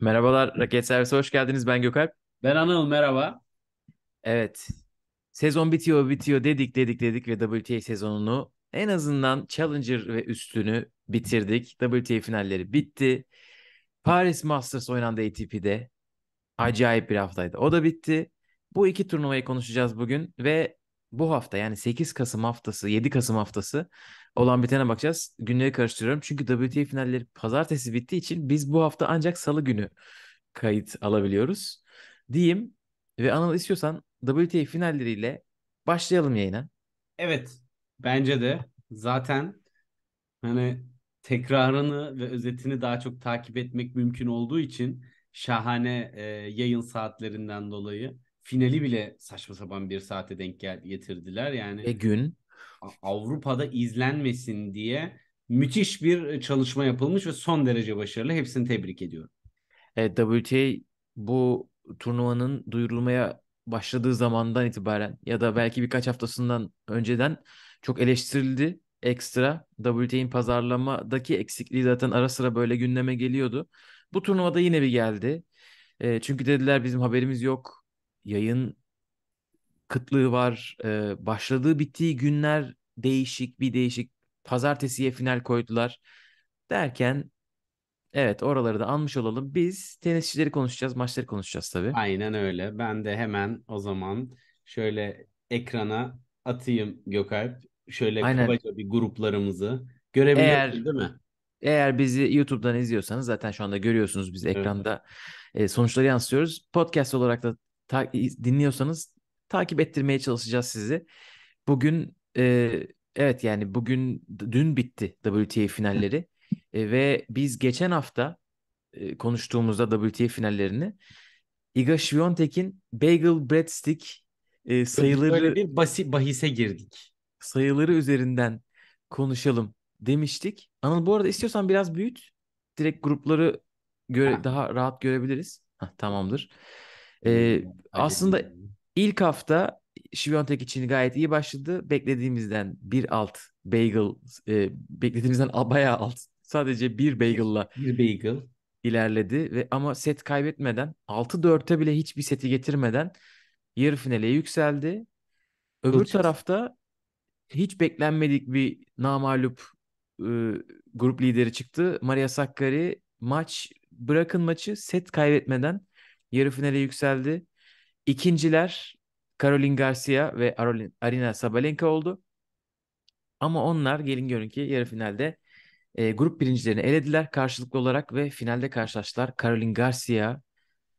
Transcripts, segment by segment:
Merhabalar, Raket Servise hoş geldiniz. Ben Gökalp. Ben Anıl, merhaba. Evet, sezon bitiyor bitiyor dedik dedik dedik ve WTA sezonunu en azından Challenger ve üstünü bitirdik. WTA finalleri bitti. Paris Masters oynandı ATP'de. Acayip bir haftaydı. O da bitti. Bu iki turnuvayı konuşacağız bugün ve bu hafta yani 8 Kasım haftası, 7 Kasım haftası olan bitene bakacağız. Günleri karıştırıyorum. Çünkü WTA finalleri pazartesi bittiği için biz bu hafta ancak salı günü kayıt alabiliyoruz. Diyeyim ve Anıl istiyorsan WTA finalleriyle başlayalım yayına. Evet. Bence de zaten hani tekrarını ve özetini daha çok takip etmek mümkün olduğu için şahane e, yayın saatlerinden dolayı finali bile saçma sapan bir saate denk gel getirdiler yani. E gün Avrupa'da izlenmesin diye müthiş bir e, çalışma yapılmış ve son derece başarılı. Hepsini tebrik ediyorum. Evet, WTA bu turnuvanın duyurulmaya başladığı zamandan itibaren ya da belki birkaç haftasından önceden çok eleştirildi ekstra. WTA'nin pazarlamadaki eksikliği zaten ara sıra böyle gündeme geliyordu. Bu turnuvada yine bir geldi. E, çünkü dediler bizim haberimiz yok. Yayın kıtlığı var. E, başladığı bittiği günler değişik bir değişik. Pazartesiye final koydular derken evet oraları da anmış olalım. Biz tenisçileri konuşacağız, maçları konuşacağız tabii. Aynen öyle. Ben de hemen o zaman şöyle ekrana atayım Gökalp. Şöyle Aynen. kabaca bir gruplarımızı görebilirsiniz değil mi? Eğer bizi YouTube'dan izliyorsanız zaten şu anda görüyorsunuz biz ekranda evet. sonuçları yansıtıyoruz. Podcast olarak da ta- dinliyorsanız takip ettirmeye çalışacağız sizi. Bugün e, evet yani bugün dün bitti WTA finalleri e, ve biz geçen hafta e, konuştuğumuzda WTA finallerini Iga Świątek'in bagel breadstick e, sayıları Öyle bir basi, bahise girdik. Sayıları üzerinden konuşalım demiştik. Anıl bu arada istiyorsan biraz büyüt. Direkt grupları göre ha. daha rahat görebiliriz. Heh, tamamdır. Ee, aslında İlk hafta Şiviyontek için gayet iyi başladı. Beklediğimizden bir alt bagel, e, beklediğimizden abaya alt. Sadece bir bagel'la bir bagel ilerledi ve ama set kaybetmeden 6-4'e bile hiçbir seti getirmeden yarı finale yükseldi. Öbür Hiç. tarafta hiç beklenmedik bir namalup e, grup lideri çıktı. Maria Sakkari maç bırakın maçı set kaybetmeden yarı finale yükseldi. İkinciler Caroline Garcia ve Arina Sabalenka oldu. Ama onlar gelin görün ki yarı finalde e, grup birincilerini elediler karşılıklı olarak ve finalde karşılaştılar. Caroline Garcia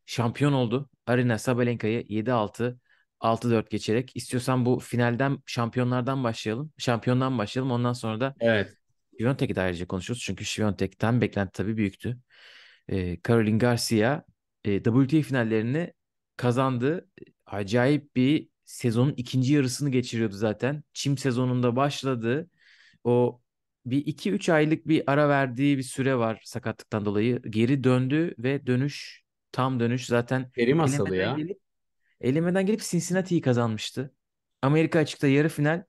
şampiyon oldu. Arina Sabalenka'yı 7-6, 6-4 geçerek. İstiyorsan bu finalden şampiyonlardan başlayalım. Şampiyondan başlayalım. Ondan sonra da evet. Şiviyontek'i de ayrıca konuşuruz. Çünkü Şiviyontek'ten beklenti tabii büyüktü. E, Caroline Garcia e, WTA finallerini kazandı. Acayip bir sezonun ikinci yarısını geçiriyordu zaten. Çim sezonunda başladı. O bir 2-3 aylık bir ara verdiği bir süre var sakatlıktan dolayı. Geri döndü ve dönüş tam dönüş zaten Peri masalı ya. Gelip, elemeden gelip Cincinnati'yi kazanmıştı. Amerika açıkta yarı final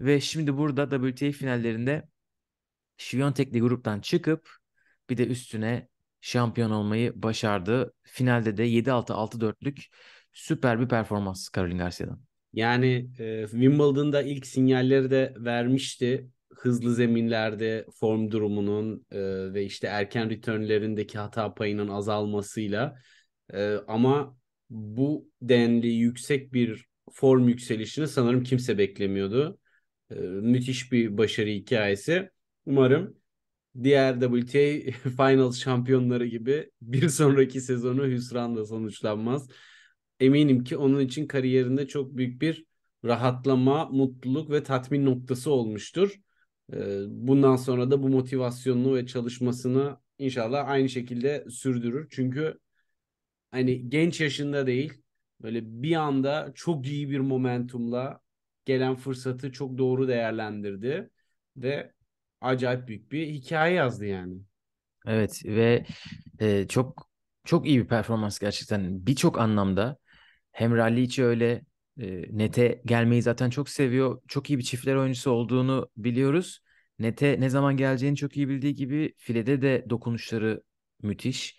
ve şimdi burada WTA finallerinde Şiviyontekli gruptan çıkıp bir de üstüne şampiyon olmayı başardı. Finalde de 7-6-6-4'lük süper bir performans Caroline Garcia'dan. Yani e, Wimbledon'da ilk sinyalleri de vermişti. Hızlı zeminlerde form durumunun e, ve işte erken returnlerindeki hata payının azalmasıyla e, ama bu denli yüksek bir form yükselişini sanırım kimse beklemiyordu. E, müthiş bir başarı hikayesi. Umarım diğer WTA Finals şampiyonları gibi bir sonraki sezonu hüsranla sonuçlanmaz. Eminim ki onun için kariyerinde çok büyük bir rahatlama, mutluluk ve tatmin noktası olmuştur. Ee, bundan sonra da bu motivasyonunu ve çalışmasını inşallah aynı şekilde sürdürür. Çünkü hani genç yaşında değil böyle bir anda çok iyi bir momentumla gelen fırsatı çok doğru değerlendirdi ve acayip büyük bir hikaye yazdı yani. Evet ve e, çok çok iyi bir performans gerçekten birçok anlamda. Hem rally içi öyle e, nete gelmeyi zaten çok seviyor. Çok iyi bir çiftler oyuncusu olduğunu biliyoruz. Nete ne zaman geleceğini çok iyi bildiği gibi filede de dokunuşları müthiş.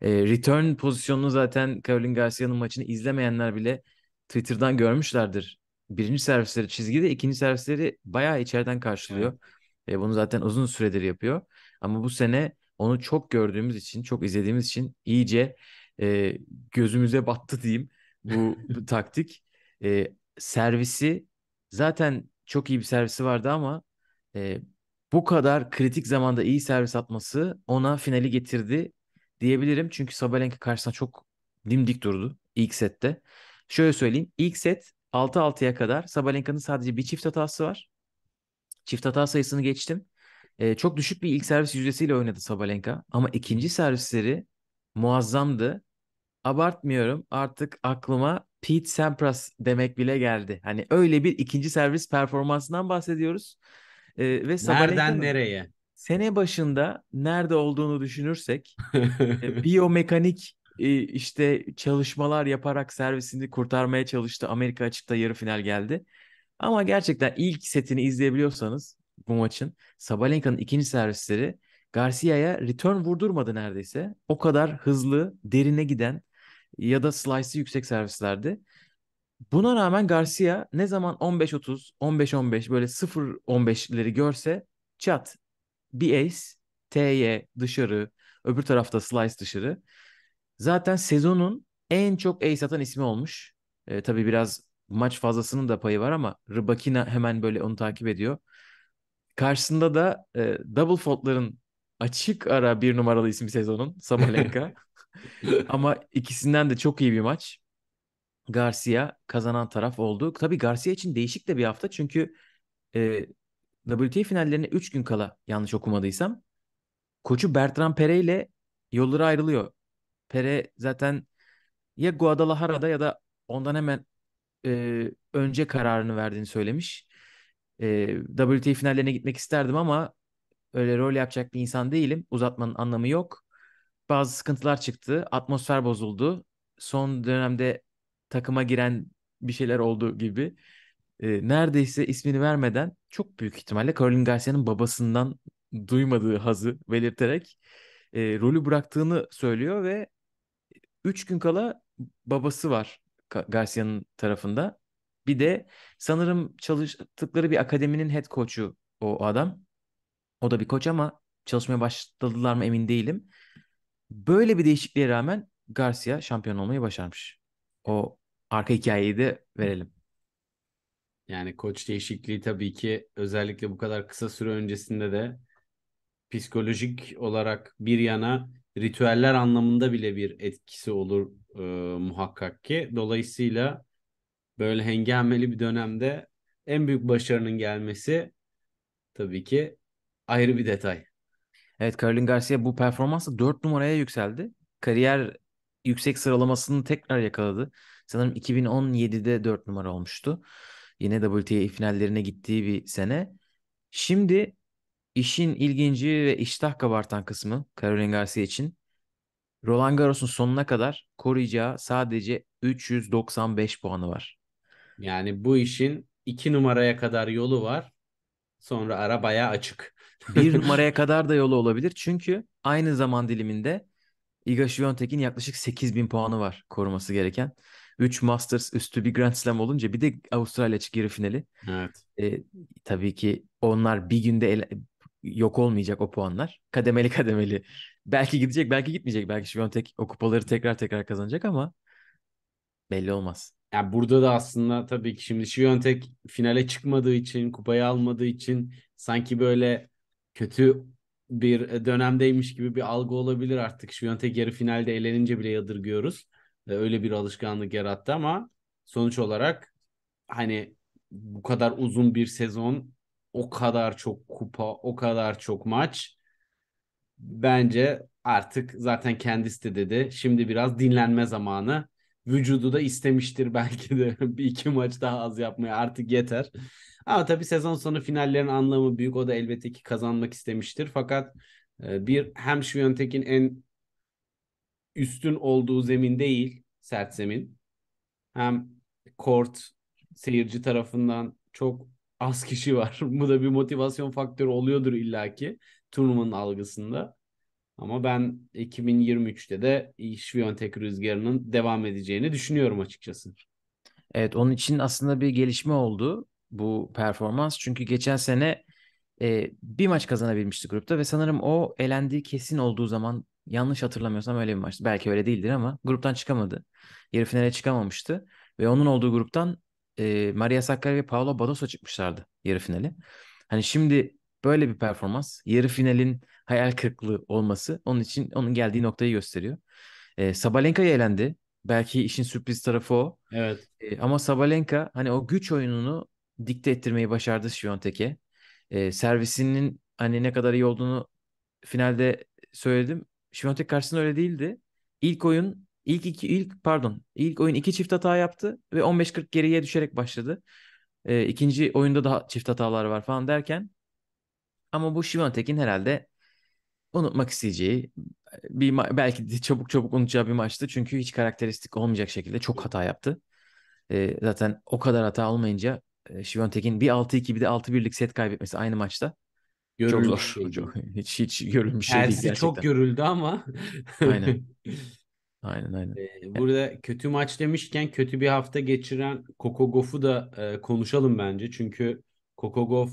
E, return pozisyonunu zaten Caroline Garcia'nın maçını izlemeyenler bile Twitter'dan görmüşlerdir. Birinci servisleri çizgide, ikinci servisleri bayağı içeriden karşılıyor. Evet. Ve bunu zaten uzun süredir yapıyor. Ama bu sene onu çok gördüğümüz için, çok izlediğimiz için iyice e, gözümüze battı diyeyim bu, bu taktik. E, servisi zaten çok iyi bir servisi vardı ama e, bu kadar kritik zamanda iyi servis atması ona finali getirdi diyebilirim. Çünkü Sabalenka karşısında çok dimdik durdu ilk sette. Şöyle söyleyeyim. ilk set 6-6'ya kadar Sabalenka'nın sadece bir çift hatası var. Çift hata sayısını geçtim. E, çok düşük bir ilk servis yüzdesiyle oynadı Sabalenka. Ama ikinci servisleri muazzamdı. Abartmıyorum artık aklıma Pete Sampras demek bile geldi. Hani öyle bir ikinci servis performansından bahsediyoruz. E, ve Nereden nereye? Sene başında nerede olduğunu düşünürsek e, biyomekanik e, işte çalışmalar yaparak servisini kurtarmaya çalıştı. Amerika açıkta yarı final geldi. Ama gerçekten ilk setini izleyebiliyorsanız bu maçın Sabalenka'nın ikinci servisleri Garcia'ya return vurdurmadı neredeyse. O kadar hızlı, derine giden ya da slice'ı yüksek servislerdi. Buna rağmen Garcia ne zaman 15-30, 15-15 böyle 0-15'leri görse çat bir ace, TY dışarı, öbür tarafta slice dışarı. Zaten sezonun en çok ace atan ismi olmuş. E, tabii biraz maç fazlasının da payı var ama Rıbakina hemen böyle onu takip ediyor. Karşısında da e, double faultların açık ara bir numaralı isim sezonun Samolenka. ama ikisinden de çok iyi bir maç. Garcia kazanan taraf oldu. Tabii Garcia için değişik de bir hafta çünkü e, WTA finallerine 3 gün kala yanlış okumadıysam koçu Bertrand Pere ile yolları ayrılıyor. Pere zaten ya Guadalajara'da ya da ondan hemen e, önce kararını verdiğini söylemiş. E, WTA finallerine gitmek isterdim ama öyle rol yapacak bir insan değilim. Uzatmanın anlamı yok. Bazı sıkıntılar çıktı. Atmosfer bozuldu. Son dönemde takıma giren bir şeyler oldu gibi. E, neredeyse ismini vermeden çok büyük ihtimalle Caroline Garcia'nın babasından duymadığı hazı belirterek e, rolü bıraktığını söylüyor ve 3 gün kala babası var Garcia'nın tarafında. Bir de sanırım çalıştıkları bir akademinin head coach'u o adam. O da bir koç ama çalışmaya başladılar mı emin değilim. Böyle bir değişikliğe rağmen Garcia şampiyon olmayı başarmış. O arka hikayeyi de verelim. Yani koç değişikliği tabii ki özellikle bu kadar kısa süre öncesinde de psikolojik olarak bir yana ritüeller anlamında bile bir etkisi olur e, muhakkak ki. Dolayısıyla böyle hengameli bir dönemde en büyük başarının gelmesi tabii ki ayrı bir detay. Evet Caroline Garcia bu performansla 4 numaraya yükseldi. Kariyer yüksek sıralamasını tekrar yakaladı. Sanırım 2017'de 4 numara olmuştu. Yine WTA finallerine gittiği bir sene. Şimdi İşin ilginci ve iştah kabartan kısmı Caroline Garcia için Roland Garros'un sonuna kadar koruyacağı sadece 395 puanı var. Yani bu işin iki numaraya kadar yolu var. Sonra arabaya açık. bir numaraya kadar da yolu olabilir. Çünkü aynı zaman diliminde Iga Świątek'in yaklaşık 8000 puanı var koruması gereken. 3 Masters üstü bir Grand Slam olunca bir de Avustralya açık yarı finali. Evet. E, tabii ki onlar bir günde ele, yok olmayacak o puanlar. Kademeli kademeli. Belki gidecek, belki gitmeyecek. Belki Şiviyontek o kupaları tekrar tekrar kazanacak ama belli olmaz. Ya yani burada da aslında tabii ki şimdi Şiviyontek finale çıkmadığı için, kupayı almadığı için sanki böyle kötü bir dönemdeymiş gibi bir algı olabilir artık. Şiviyontek yarı finalde elenince bile yadırgıyoruz. Ee, öyle bir alışkanlık yarattı ama sonuç olarak hani bu kadar uzun bir sezon o kadar çok kupa, o kadar çok maç. Bence artık zaten kendisi de dedi. Şimdi biraz dinlenme zamanı. Vücudu da istemiştir belki de bir iki maç daha az yapmaya artık yeter. Ama tabii sezon sonu finallerin anlamı büyük. O da elbette ki kazanmak istemiştir. Fakat e, bir hem Şiyontek'in en üstün olduğu zemin değil sert zemin. Hem kort seyirci tarafından çok az kişi var. Bu da bir motivasyon faktörü oluyordur illaki turnuvanın algısında. Ama ben 2023'te de Şviyontek rüzgarının devam edeceğini düşünüyorum açıkçası. Evet onun için aslında bir gelişme oldu bu performans. Çünkü geçen sene e, bir maç kazanabilmişti grupta ve sanırım o elendiği kesin olduğu zaman yanlış hatırlamıyorsam öyle bir maçtı. Belki öyle değildir ama gruptan çıkamadı. Yarı finale çıkamamıştı ve onun olduğu gruptan e, Maria Sakkari ve Paolo Badosa çıkmışlardı yarı finale. Hani şimdi böyle bir performans yarı finalin hayal kırıklığı olması onun için onun geldiği noktayı gösteriyor. E, Sabalenka yelendi, Belki işin sürpriz tarafı o. Evet. E, ama Sabalenka hani o güç oyununu dikte ettirmeyi başardı Şiyontek'e. E, servisinin hani ne kadar iyi olduğunu finalde söyledim. Şiyontek karşısında öyle değildi. İlk oyun İlk iki ilk pardon ilk oyun iki çift hata yaptı ve 15-40 geriye düşerek başladı. E, ikinci oyunda daha çift hatalar var falan derken ama bu Şivontek'in herhalde unutmak isteyeceği bir ma- belki de çabuk çabuk unutacağı bir maçtı. Çünkü hiç karakteristik olmayacak şekilde çok hata yaptı. E, zaten o kadar hata olmayınca e, Şivontek'in bir 6-2 bir de 6-1'lik set kaybetmesi aynı maçta. Görülmüş çok zor. Şey. Çok, hiç hiç görülmüş şey değil gerçekten. çok görüldü ama. Aynen. Aynen aynen. E burada kötü maç demişken kötü bir hafta geçiren Coco Goff'u da konuşalım bence. Çünkü Coco Goff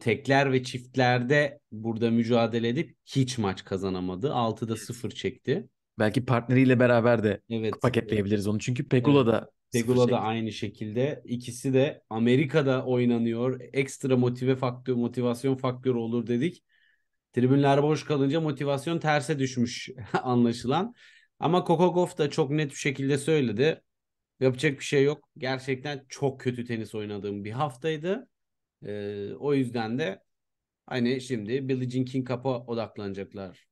tekler ve çiftlerde burada mücadele edip hiç maç kazanamadı. 6'da 0 çekti. Belki partneriyle beraber de evet, paketleyebiliriz evet. onu. Çünkü Pegula evet. da Pegula da aynı şekilde. İkisi de Amerika'da oynanıyor. Ekstra motive faktör, motivasyon faktörü olur dedik. Tribünler boş kalınca motivasyon terse düşmüş anlaşılan. Ama Kokogov da çok net bir şekilde söyledi. Yapacak bir şey yok. Gerçekten çok kötü tenis oynadığım bir haftaydı. Ee, o yüzden de hani şimdi Billie Jean King Cup'a odaklanacaklar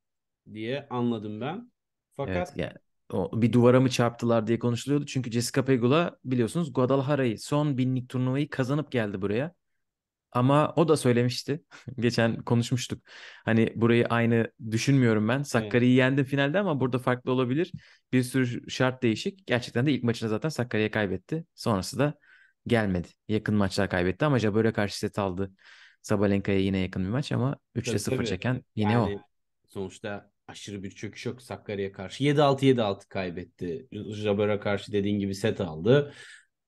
diye anladım ben. Fakat evet, yani o bir duvara mı çarptılar diye konuşuluyordu. Çünkü Jessica Pegula biliyorsunuz Guadalajara'yı son binlik turnuvayı kazanıp geldi buraya. Ama o da söylemişti. Geçen konuşmuştuk. Hani burayı aynı düşünmüyorum ben. Sakarya'yı yendi finalde ama burada farklı olabilir. Bir sürü şart değişik. Gerçekten de ilk maçını zaten Sakarya kaybetti. Sonrası da gelmedi. Yakın maçlar kaybetti ama Jabber'e karşı set aldı. Sabalenka'ya yine yakın bir maç ama 3'te 0 çeken yine yani, o. Sonuçta aşırı bir çöküş yok Sakarya'ya karşı. 7-6 7-6 kaybetti. Jabber'a karşı dediğin gibi set aldı.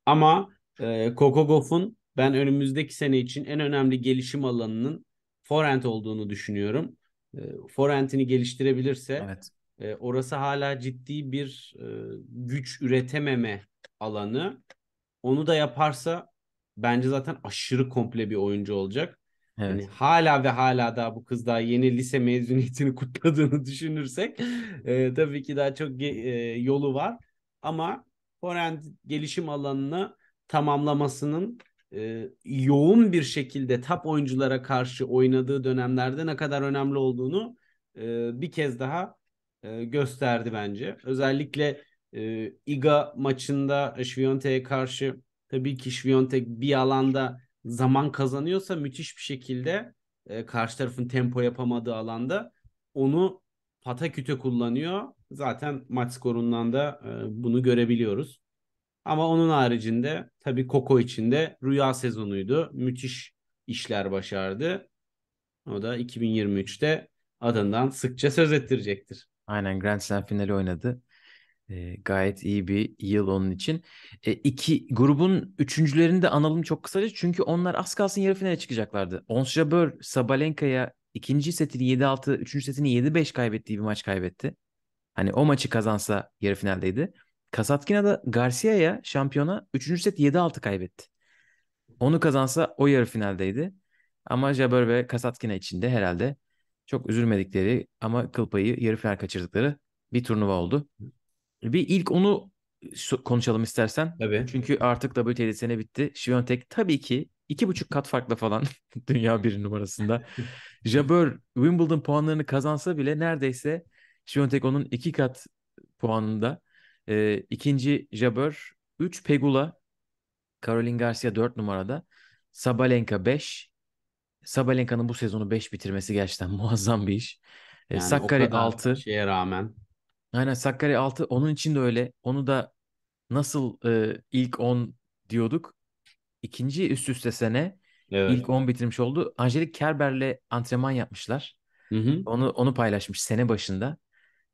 Ama e, Kokogof'un ben önümüzdeki sene için en önemli gelişim alanının forent olduğunu düşünüyorum. E, ee, forentini geliştirebilirse evet. e, orası hala ciddi bir e, güç üretememe alanı. Onu da yaparsa bence zaten aşırı komple bir oyuncu olacak. Hani evet. Yani hala ve hala daha bu kız daha yeni lise mezuniyetini kutladığını düşünürsek e, tabii ki daha çok e, yolu var. Ama forend gelişim alanını tamamlamasının e, yoğun bir şekilde tap oyunculara karşı oynadığı dönemlerde ne kadar önemli olduğunu e, bir kez daha e, gösterdi bence. Özellikle e, Iga maçında Şviyonte'ye karşı tabii ki Şviyontek bir alanda zaman kazanıyorsa müthiş bir şekilde e, karşı tarafın tempo yapamadığı alanda onu pataküte kullanıyor. Zaten maç skorundan da e, bunu görebiliyoruz. Ama onun haricinde tabii Koko içinde rüya sezonuydu. Müthiş işler başardı. O da 2023'te adından sıkça söz ettirecektir. Aynen Grand Slam finali oynadı. E, gayet iyi bir yıl onun için. E, iki grubun üçüncülerini de analım çok kısaca. Çünkü onlar az kalsın yarı finale çıkacaklardı. Ons Jabeur Sabalenka'ya ikinci setini 7-6, üçüncü setini 7-5 kaybettiği bir maç kaybetti. Hani o maçı kazansa yarı finaldeydi. Kasatkina da Garcia'ya şampiyona 3. set 7-6 kaybetti. Onu kazansa o yarı finaldeydi. Ama Jabber ve Kasatkina için de herhalde çok üzülmedikleri ama kıl yarı final kaçırdıkları bir turnuva oldu. Bir ilk onu konuşalım istersen. Tabii. Çünkü artık WTD sene bitti. Şiviyontek tabii ki iki buçuk kat farkla falan dünya bir numarasında. Jabber Wimbledon puanlarını kazansa bile neredeyse Şiviyontek onun iki kat puanında. E, ikinci Jabeur 3 Pegula. Caroline Garcia 4 numarada. Sabalenka 5. Sabalenka'nın bu sezonu 5 bitirmesi gerçekten muazzam bir iş. Ee, yani Sakkari 6. Şeye rağmen. Aynen Sakkari 6. Onun için de öyle. Onu da nasıl e, ilk 10 diyorduk. İkinci üst üste sene evet. ilk 10 bitirmiş oldu. Angelik Kerber'le antrenman yapmışlar. Hı hı. Onu onu paylaşmış sene başında.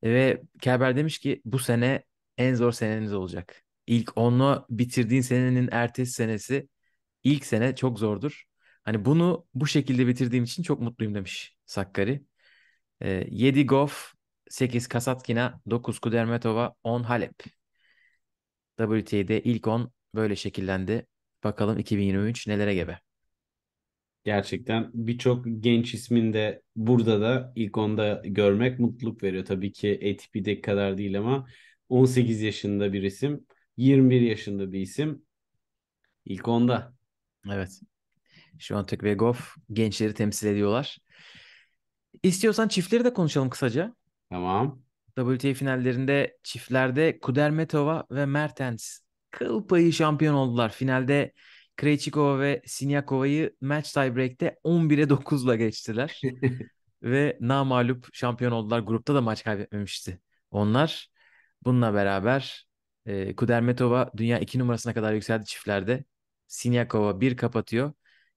Ve Kerber demiş ki bu sene en zor seneniz olacak. İlk onu bitirdiğin senenin ertesi senesi ilk sene çok zordur. Hani bunu bu şekilde bitirdiğim için çok mutluyum demiş Sakkari. E, 7 Goff, 8 Kasatkina, 9 Kudermetova, 10 Halep. WTA'de ilk 10 böyle şekillendi. Bakalım 2023 nelere gebe. Gerçekten birçok genç ismin de burada da ilk onda görmek mutluluk veriyor. Tabii ki ATP'deki kadar değil ama 18 yaşında bir isim. 21 yaşında bir isim. İlk onda. Evet. Şu an tek ve Goff gençleri temsil ediyorlar. İstiyorsan çiftleri de konuşalım kısaca. Tamam. WTA e finallerinde çiftlerde Kudermetova ve Mertens kıl payı şampiyon oldular. Finalde Krejcikova ve Sinyakova'yı match tiebreak'te 11'e 9'la geçtiler. ve namalup şampiyon oldular. Grupta da maç kaybetmemişti. Onlar Bununla beraber e, Kudermetova dünya 2 numarasına kadar yükseldi çiftlerde. Sinyakova 1 kapatıyor.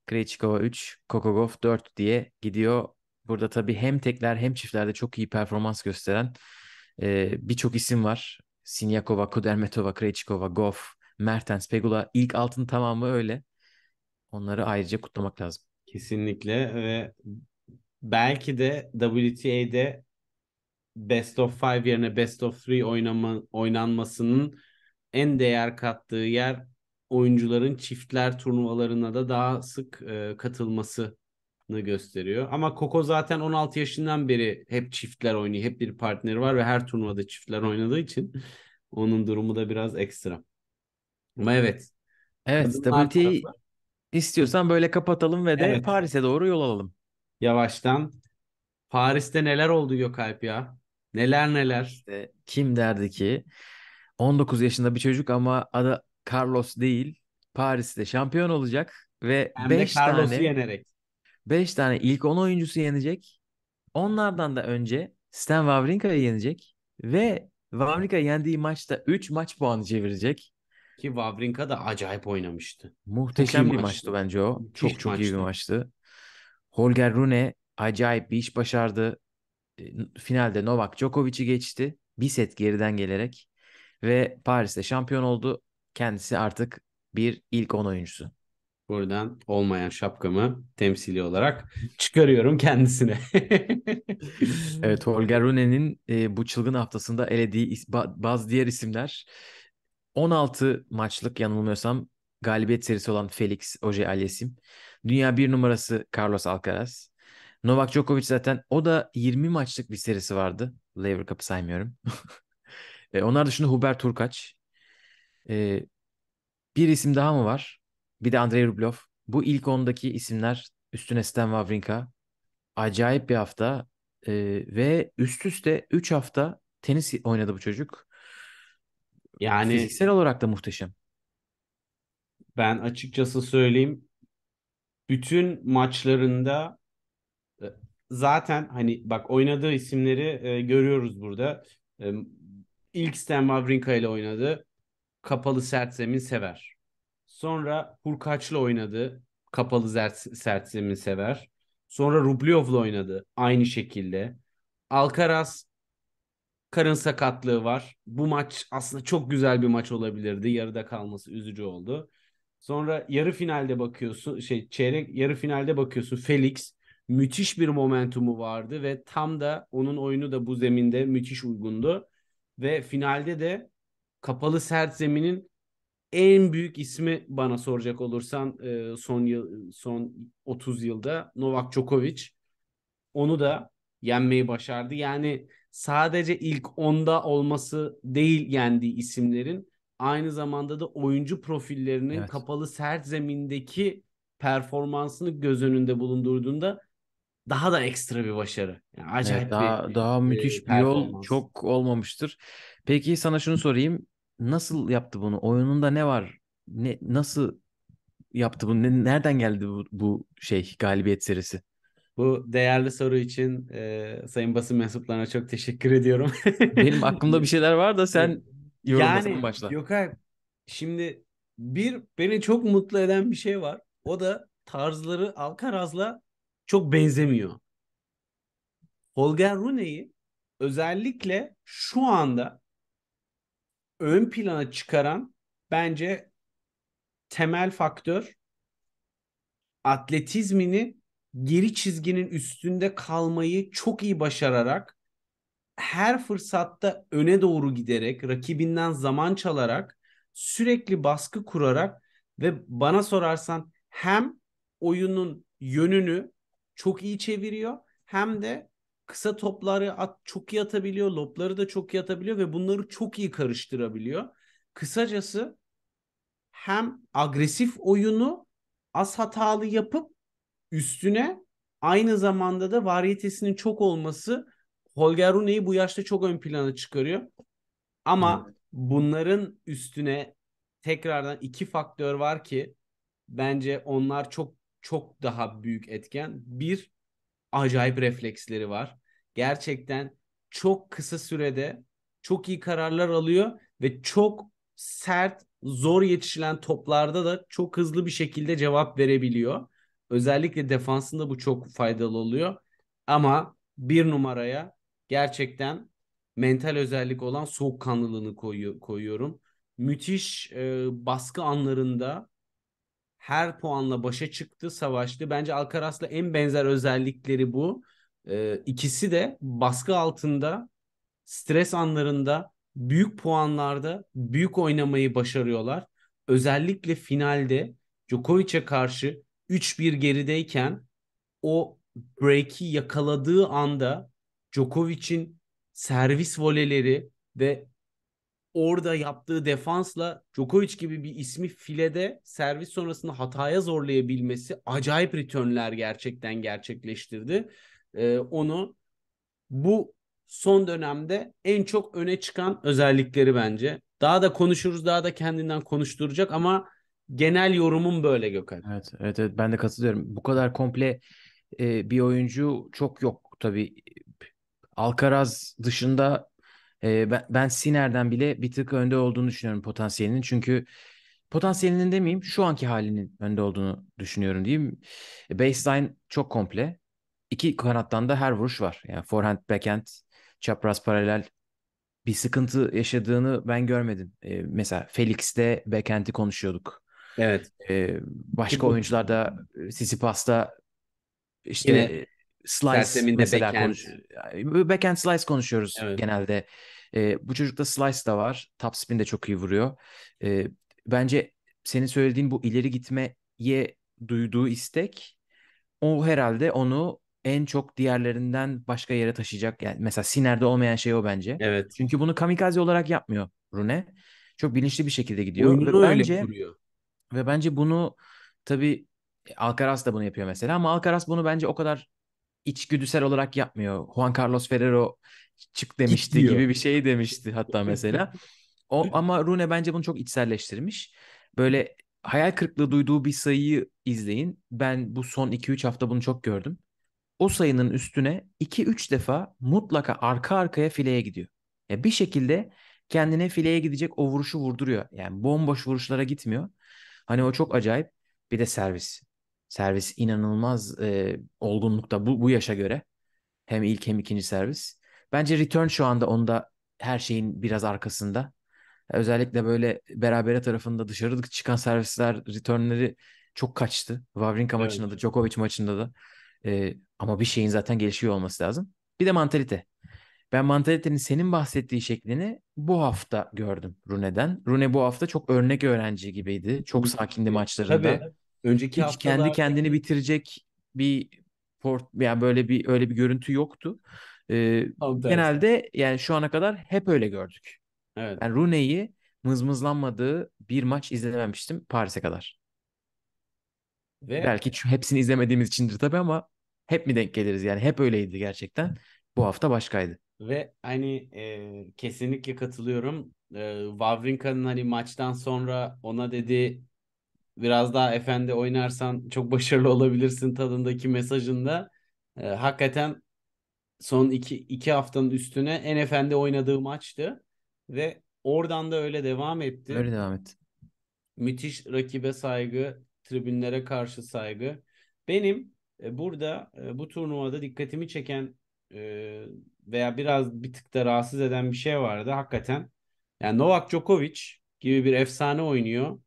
Krejcikova 3, Kokogov 4 diye gidiyor. Burada tabii hem tekler hem çiftlerde çok iyi performans gösteren e, birçok isim var. Sinyakova, Kudermetova, Krejcikova, Goff, Mertens, Pegula ilk altın tamamı öyle. Onları ayrıca kutlamak lazım. Kesinlikle ve belki de WTA'de best of five yerine best of three oynama, oynanmasının en değer kattığı yer oyuncuların çiftler turnuvalarına da daha sık e, katılmasını gösteriyor. Ama Koko zaten 16 yaşından beri hep çiftler oynuyor. Hep bir partneri var ve her turnuvada çiftler oynadığı için onun durumu da biraz ekstra. Ama evet. Evet, WT istiyorsan böyle kapatalım ve de evet. Paris'e doğru yol alalım. Yavaştan. Paris'te neler oldu Gökalp ya? Neler ee, neler. İşte kim derdi ki 19 yaşında bir çocuk ama adı Carlos değil. Paris'te şampiyon olacak ve 5 tane yenerek. 5 tane ilk 10 oyuncusu yenecek. Onlardan da önce Stan Wawrinka'yı yenecek ve Wawrinka yendiği maçta 3 maç puanı çevirecek. Ki Wawrinka da acayip oynamıştı. Muhteşem bir maçtı. maçtı bence o. Müthiş çok çok iyi bir maçtı. Holger Rune acayip bir iş başardı. E, finalde Novak Djokovic'i geçti. Bir set geriden gelerek ve Paris'te şampiyon oldu. Kendisi artık bir ilk 10 oyuncusu. Buradan olmayan şapkamı temsili olarak çıkarıyorum kendisine. evet Holger Rune'nin e, bu çılgın haftasında elediği bazı diğer isimler 16 maçlık yanılmıyorsam galibiyet serisi olan Felix Oje Aliasim. Dünya bir numarası Carlos Alcaraz. Novak Djokovic zaten o da 20 maçlık bir serisi vardı. Lever Cup'ı saymıyorum. e, onlar dışında Hubert Turkaç. E, bir isim daha mı var? Bir de Andrei Rublev. Bu ilk ondaki isimler üstüne Stan Wawrinka. Acayip bir hafta e, ve üst üste 3 hafta tenis oynadı bu çocuk. Yani fiziksel olarak da muhteşem. Ben açıkçası söyleyeyim bütün maçlarında zaten hani bak oynadığı isimleri e, görüyoruz burada. E, ilk Stan Wawrinka ile oynadı. Kapalı sert zemin sever. Sonra Hurkaç'la oynadı. Kapalı sert, sert zemin sever. Sonra Rubliov'la oynadı. Aynı şekilde. Alcaraz karın sakatlığı var. Bu maç aslında çok güzel bir maç olabilirdi. Yarıda kalması üzücü oldu. Sonra yarı finalde bakıyorsun şey çeyrek yarı finalde bakıyorsun Felix müthiş bir momentumu vardı ve tam da onun oyunu da bu zeminde müthiş uygundu. Ve finalde de kapalı sert zeminin en büyük ismi bana soracak olursan e, son yıl son 30 yılda Novak Djokovic onu da yenmeyi başardı. Yani sadece ilk 10'da olması değil yendiği isimlerin aynı zamanda da oyuncu profillerinin evet. kapalı sert zemindeki performansını göz önünde bulundurduğunda daha da ekstra bir başarı. Yani acayip evet, daha, bir, daha bir, müthiş bir yol çok olmamıştır. Peki sana şunu sorayım. Nasıl yaptı bunu? Oyununda ne var? Ne nasıl yaptı bunu? nereden geldi bu, bu şey galibiyet serisi? Bu değerli soru için e, sayın basın mensuplarına çok teşekkür ediyorum. Benim aklımda bir şeyler var da sen yorumlasın yani, başla. Yok abi. Şimdi bir beni çok mutlu eden bir şey var. O da tarzları Alcaraz'la çok benzemiyor. Holger Rune'yi özellikle şu anda ön plana çıkaran bence temel faktör atletizmini geri çizginin üstünde kalmayı çok iyi başararak her fırsatta öne doğru giderek, rakibinden zaman çalarak, sürekli baskı kurarak ve bana sorarsan hem oyunun yönünü çok iyi çeviriyor hem de kısa topları at, çok iyi atabiliyor, lopları da çok iyi atabiliyor ve bunları çok iyi karıştırabiliyor. Kısacası hem agresif oyunu az hatalı yapıp üstüne aynı zamanda da varyetesinin çok olması Holger Rune'yi bu yaşta çok ön plana çıkarıyor. Ama bunların üstüne tekrardan iki faktör var ki bence onlar çok çok daha büyük etken. Bir, acayip refleksleri var. Gerçekten çok kısa sürede çok iyi kararlar alıyor ve çok sert, zor yetişilen toplarda da çok hızlı bir şekilde cevap verebiliyor. Özellikle defansında bu çok faydalı oluyor. Ama bir numaraya gerçekten mental özellik olan soğukkanlılığını koyu, koyuyorum. Müthiş e, baskı anlarında her puanla başa çıktı, savaştı. Bence Alcaraz'la en benzer özellikleri bu. Ee, ikisi de baskı altında, stres anlarında, büyük puanlarda büyük oynamayı başarıyorlar. Özellikle finalde Djokovic'e karşı 3-1 gerideyken o break'i yakaladığı anda Djokovic'in servis voleleri ve orada yaptığı defansla Djokovic gibi bir ismi filede servis sonrasında hataya zorlayabilmesi acayip returnler gerçekten gerçekleştirdi. Ee, onu bu son dönemde en çok öne çıkan özellikleri bence. Daha da konuşuruz, daha da kendinden konuşturacak ama genel yorumum böyle Gökhan. Evet, evet, evet ben de katılıyorum. Bu kadar komple e, bir oyuncu çok yok tabii. Alcaraz dışında ben, Siner'den bile bir tık önde olduğunu düşünüyorum potansiyelinin. Çünkü potansiyelinin demeyeyim şu anki halinin önde olduğunu düşünüyorum diyeyim. Baseline çok komple. İki kanattan da her vuruş var. Yani forehand, backhand, çapraz paralel bir sıkıntı yaşadığını ben görmedim. E, mesela Felix'te backhand'i konuşuyorduk. Evet. E, başka oyuncularda Sisi pasta işte Yine Slice mesela backend. Konuş, slice konuşuyoruz evet. genelde. E, bu çocukta slice da var. spin de çok iyi vuruyor. E, bence senin söylediğin bu ileri gitmeye duyduğu istek o herhalde onu en çok diğerlerinden başka yere taşıyacak. Yani mesela Siner'de olmayan şey o bence. Evet. Çünkü bunu kamikaze olarak yapmıyor Rune. Çok bilinçli bir şekilde gidiyor. Oyunu ve bence, kuruyor. Ve bence bunu tabii Alcaraz da bunu yapıyor mesela ama Alcaraz bunu bence o kadar içgüdüsel olarak yapmıyor. Juan Carlos Ferrero çık demişti Git gibi bir şey demişti hatta mesela. o, ama Rune bence bunu çok içselleştirmiş. Böyle hayal kırıklığı duyduğu bir sayıyı izleyin. Ben bu son 2-3 hafta bunu çok gördüm. O sayının üstüne 2-3 defa mutlaka arka arkaya fileye gidiyor. Ya bir şekilde kendine fileye gidecek o vuruşu vurduruyor. Yani bomboş vuruşlara gitmiyor. Hani o çok acayip. Bir de servis. Servis inanılmaz e, olgunlukta bu, bu yaşa göre. Hem ilk hem ikinci servis. Bence return şu anda onda her şeyin biraz arkasında. Özellikle böyle berabere tarafında dışarı çıkan servisler, returnleri çok kaçtı. Wawrinka evet. maçında da, Djokovic maçında da. E, ama bir şeyin zaten gelişiyor olması lazım. Bir de mantalite. Ben mantalitenin senin bahsettiği şeklini bu hafta gördüm Rune'den. Rune bu hafta çok örnek öğrenci gibiydi. Çok sakindi maçlarında. Tabii. Önceki Hiç haftalar... kendi kendini bitirecek bir port yani böyle bir öyle bir görüntü yoktu. Ee, genelde yani şu ana kadar hep öyle gördük. Evet. Ben yani Rooney'i mızmızlanmadığı bir maç izlememiştim Paris'e kadar. Ve... Belki hepsini izlemediğimiz içindir tabii ama hep mi denk geliriz yani hep öyleydi gerçekten. Bu hafta başkaydı. Ve hani e, kesinlikle katılıyorum. E, Wawrinka'nın hani maçtan sonra ona dedi biraz daha efendi oynarsan çok başarılı olabilirsin tadındaki mesajında e, hakikaten son iki, iki haftanın üstüne en efendi oynadığı maçtı ve oradan da öyle devam etti. Öyle devam etti. Müthiş rakibe saygı, tribünlere karşı saygı. Benim e, burada e, bu turnuvada dikkatimi çeken e, veya biraz bir tık da rahatsız eden bir şey vardı hakikaten. Yani Novak Djokovic gibi bir efsane oynuyor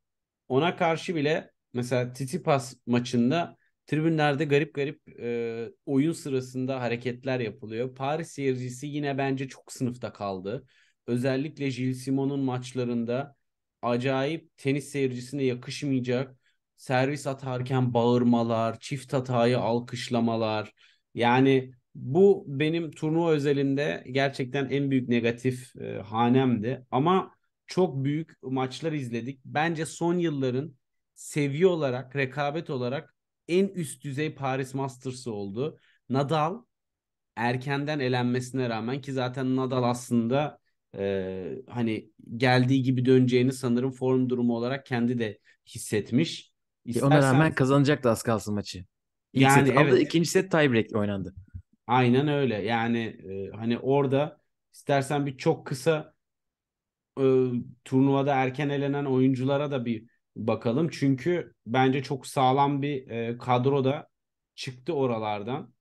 ona karşı bile mesela Titipas maçında tribünlerde garip garip e, oyun sırasında hareketler yapılıyor. Paris seyircisi yine bence çok sınıfta kaldı. Özellikle Gilles Simon'un maçlarında acayip tenis seyircisine yakışmayacak servis atarken bağırmalar, çift hatayı alkışlamalar. Yani bu benim turnuva özelinde gerçekten en büyük negatif e, hanemdi. Ama çok büyük maçlar izledik. Bence son yılların seviye olarak, rekabet olarak en üst düzey Paris Masters'ı oldu. Nadal erkenden elenmesine rağmen ki zaten Nadal aslında e, hani geldiği gibi döneceğini sanırım form durumu olarak kendi de hissetmiş. E, istersen... Ona rağmen kazanacak da az kalsın maçı. İlk yani set evet. aldı, ikinci set tiebreak oynandı. Aynen öyle. Yani e, hani orada istersen bir çok kısa e, turnuvada erken elenen oyunculara da bir bakalım. Çünkü bence çok sağlam bir e, kadro da çıktı oralardan.